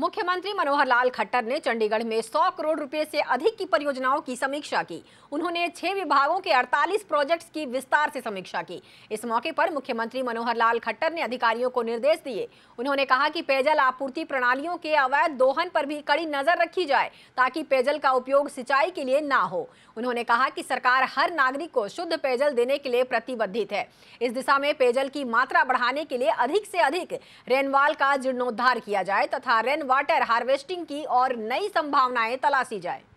मुख्यमंत्री मनोहर लाल खट्टर ने चंडीगढ़ में 100 करोड़ रुपए से अधिक की परियोजनाओं की समीक्षा की उन्होंने छह विभागों के 48 प्रोजेक्ट्स की विस्तार से समीक्षा की इस मौके पर मुख्यमंत्री मनोहर लाल खट्टर ने अधिकारियों को निर्देश दिए उन्होंने कहा कि पेयजल आपूर्ति प्रणालियों के अवैध दोहन पर भी कड़ी नजर रखी जाए ताकि पेयजल का उपयोग सिंचाई के लिए ना हो उन्होंने कहा कि सरकार हर नागरिक को शुद्ध पेयजल देने के लिए प्रतिबद्धित है इस दिशा में पेयजल की मात्रा बढ़ाने के लिए अधिक से अधिक रेनवाल का जीर्णोद्धार किया जाए तथा रेन वाटर हार्वेस्टिंग की और नई संभावनाएं तलाशी जाए